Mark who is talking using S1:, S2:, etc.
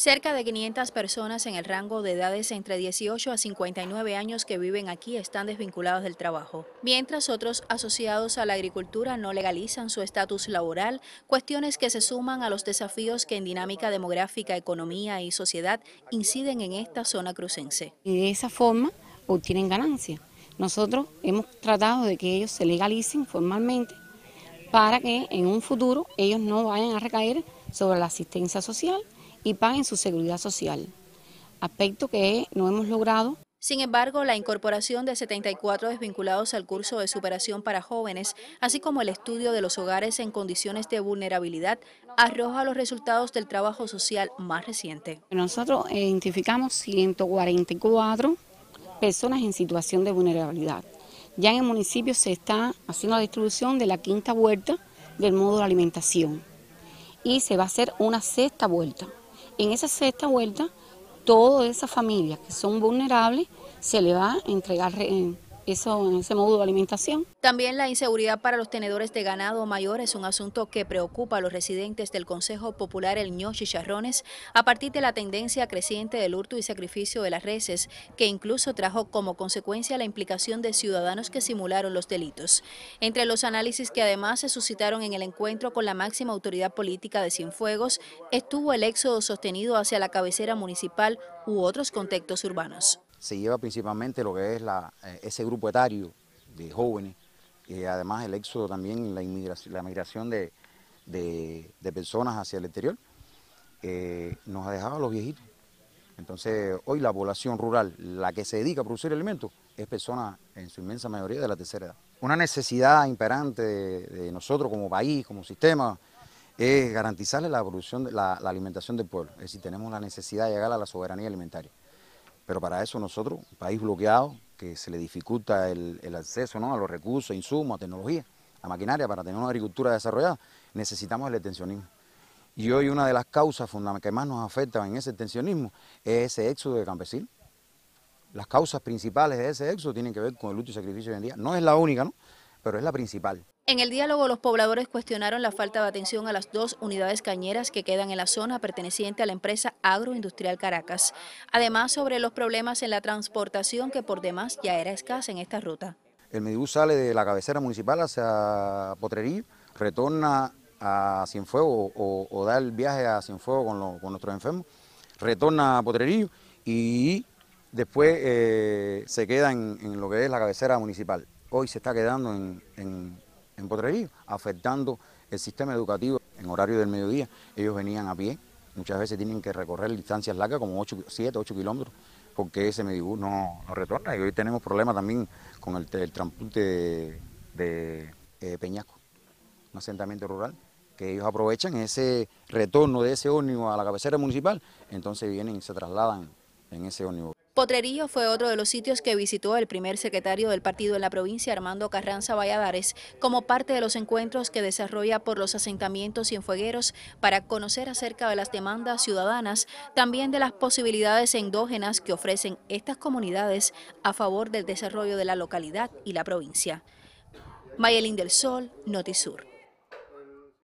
S1: Cerca de 500 personas en el rango de edades entre 18 a 59 años que viven aquí están desvinculados del trabajo, mientras otros asociados a la agricultura no legalizan su estatus laboral, cuestiones que se suman a los desafíos que en dinámica demográfica, economía y sociedad inciden en esta zona crucense. Y
S2: de esa forma obtienen ganancias. Nosotros hemos tratado de que ellos se legalicen formalmente para que en un futuro ellos no vayan a recaer sobre la asistencia social y paguen su seguridad social, aspecto que no hemos logrado. Sin embargo, la
S1: incorporación de 74 desvinculados al curso de superación para jóvenes, así como el estudio de los hogares en condiciones de vulnerabilidad, arroja los resultados del trabajo social
S2: más reciente. Nosotros eh, identificamos 144 personas en situación de vulnerabilidad. Ya en el municipio se está haciendo la distribución de la quinta vuelta del módulo de alimentación y se va a hacer una sexta vuelta. En esa sexta vuelta, todas esas familias que son vulnerables se le va a entregar eh, eso, en ese modo de alimentación.
S1: También la inseguridad para los tenedores de ganado mayor es un asunto que preocupa a los residentes del Consejo Popular El Ño Charrones a partir de la tendencia creciente del hurto y sacrificio de las reses, que incluso trajo como consecuencia la implicación de ciudadanos que simularon los delitos. Entre los análisis que además se suscitaron en el encuentro con la máxima autoridad política de Cienfuegos estuvo el éxodo sostenido hacia la cabecera municipal u otros contextos urbanos
S3: se lleva principalmente lo que es la, eh, ese grupo etario de jóvenes y además el éxodo también, la, inmigración, la migración de, personas hacia el exterior, eh, nos ha dejado a los viejitos. Entonces, hoy la población rural, la que se dedica a producir alimentos, es personas en su inmensa mayoría de la tercera edad. Una necesidad imperante de, nosotros como país, como sistema, es garantizarle la producción, la alimentación del pueblo. Es decir, tenemos la necesidad de llegar a la soberanía alimentaria. Pero para eso nosotros, un país bloqueado, que se le dificulta el, acceso a los recursos, insumos, a tecnología, a maquinaria para tener una agricultura desarrollada, necesitamos el extensionismo. Y hoy una de las causas que más nos afecta en ese extensionismo es ese éxodo de campesinos. Las causas principales de ese éxodo tienen que ver con el luto y sacrificio hoy en día. No es la única, ¿no? pero es la principal.
S1: En el diálogo, los pobladores cuestionaron la falta de atención a las dos unidades cañeras que quedan en la zona perteneciente a la empresa agroindustrial Caracas. Además, sobre los problemas en la transportación que por demás ya era escasa en esta ruta.
S3: El Medibús sale de la cabecera municipal hacia Potrerillo, retorna a Cienfuegos o, da el viaje a Cienfuegos con, nuestros enfermos, retorna a Potrerillo y después eh, se queda en, lo que es la cabecera municipal. Hoy se está quedando en en afectando el sistema educativo en horario del mediodía. Ellos venían a pie, muchas veces tienen que recorrer distancias largas, como 8, 7, 8 kilómetros, porque ese medibús no, retorna. Y hoy tenemos problemas también con el, transporte de, eh, Peñasco, un asentamiento rural, que ellos aprovechan ese retorno de ese ómnibus a la cabecera municipal, entonces vienen y se trasladan en ese ómnibus.
S1: Potrerillo fue otro de los sitios que visitó el primer secretario del partido en la provincia, Armando Carranza Valladares, como parte de los encuentros que desarrolla por los asentamientos y enfuegueros para conocer acerca de las demandas ciudadanas, también de las posibilidades endógenas que ofrecen estas comunidades a favor del desarrollo de la localidad y la provincia. Mayelín del Sol, Notisur.